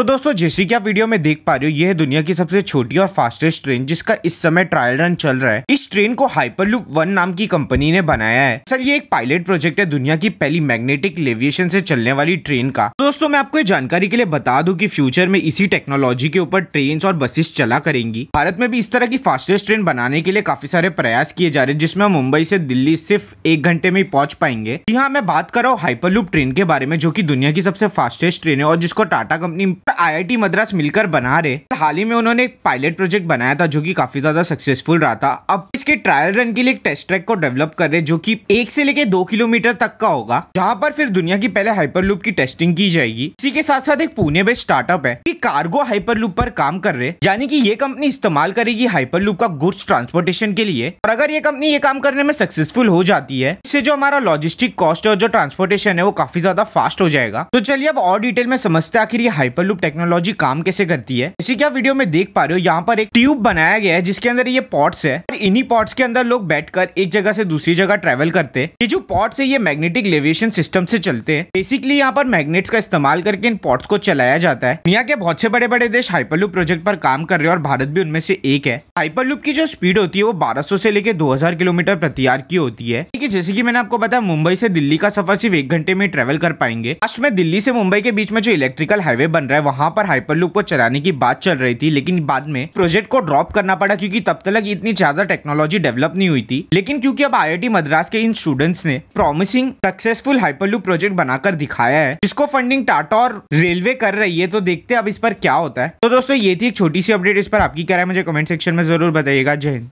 तो दोस्तों जैसे कि आप वीडियो में देख पा रहे हो यह दुनिया की सबसे छोटी और फास्टेस्ट ट्रेन जिसका इस समय ट्रायल रन चल रहा है इस ट्रेन को हाइपर लुप वन नाम की कंपनी ने बनाया है सर ये एक पायलट प्रोजेक्ट है दुनिया की पहली मैग्नेटिक लेविएशन से चलने वाली ट्रेन का तो दोस्तों मैं आपको जानकारी के लिए बता दू की फ्यूचर में इसी टेक्नोलॉजी के ऊपर ट्रेन और बसेस चला करेंगी भारत में भी इस तरह की फास्टेस्ट ट्रेन बनाने के लिए काफी सारे प्रयास किए जा रहे हैं जिसमें मुंबई से दिल्ली सिर्फ एक घंटे में पहुंच पाएंगे यहाँ मैं बात कर रहा हूँ लुप ट्रेन के बारे में जो की दुनिया की सबसे फास्टेस्ट ट्रेन है और जिसको टाटा कंपनी और आईआईटी मद्रास मिलकर बना रहे हाल ही में उन्होंने एक पायलट प्रोजेक्ट बनाया था जो कि काफी ज्यादा सक्सेसफुल रहा था अब इसके ट्रायल रन के लिए एक टेस्ट ट्रैक को डेवलप कर रहे जो कि एक से लेकर दो किलोमीटर तक का होगा जहाँ पर फिर दुनिया की पहले हाइपर की टेस्टिंग की जाएगी इसी के साथ साथ एक पुणे बेस्ड स्टार्टअप है कार्गो हाइपरलूप पर काम कर रहे यानी कि ये कंपनी इस्तेमाल करेगी हाइपरलूप का गुड्स ट्रांसपोर्टेशन के लिए और अगर ये कंपनी ये काम करने में सक्सेसफुल हो जाती है इससे जो हमारा लॉजिस्टिक कॉस्ट और जो ट्रांसपोर्टेशन है वो काफी ज्यादा फास्ट हो जाएगा तो चलिए अब और डिटेल में समझते आखिर ये हाइपरलूप टेक्नोलॉजी काम कैसे करती है इसी क्या वीडियो में देख पा रहे हो यहाँ पर एक ट्यूब बनाया गया है जिसके अंदर ये पॉट्स है और इन्हीं पॉट्स के अंदर लोग बैठकर एक जगह से दूसरी जगह ट्रेवल करते ये जो पॉट्स है ये मैग्नेटिक लेविएशन सिस्टम से चलते हैं बेसिकली यहाँ पर मैग्नेट्स का इस्तेमाल करके इन पॉट्स को चलाया जाता है यहाँ के बहुत बहुत से बड़े बड़े देश हाइपरलूप प्रोजेक्ट पर काम कर रहे हैं और भारत भी उनमें से एक है हाइपरलूप की जो स्पीड होती है वो 1200 से लेकर 2000 किलोमीटर प्रति आर की होती है ठीक है जैसे कि मैंने आपको बताया मुंबई से दिल्ली का सफर सिर्फ एक घंटे में ट्रेवल कर पाएंगे लास्ट में दिल्ली से मुंबई के बीच में जो इलेक्ट्रिकल हाईवे बन रहा है वहाँ पर हाइपर लूप को चलाने की बात चल रही थी लेकिन बाद में प्रोजेक्ट को ड्रॉप करना पड़ा क्यूँकी तब तक इतनी ज्यादा टेक्नोलॉजी डेवलप नहीं हुई थी लेकिन क्योंकि अब आई मद्रास के इन स्टूडेंट्स ने promising successful hyperloop project बनाकर दिखाया है जिसको फंडिंग टाटा और रेलवे कर रही है तो देखते हैं अब इस पर क्या होता है तो दोस्तों ये थी एक छोटी सी अपडेट इस पर आपकी क्या है मुझे कमेंट सेक्शन में जरूर बताइएगा जय हिंद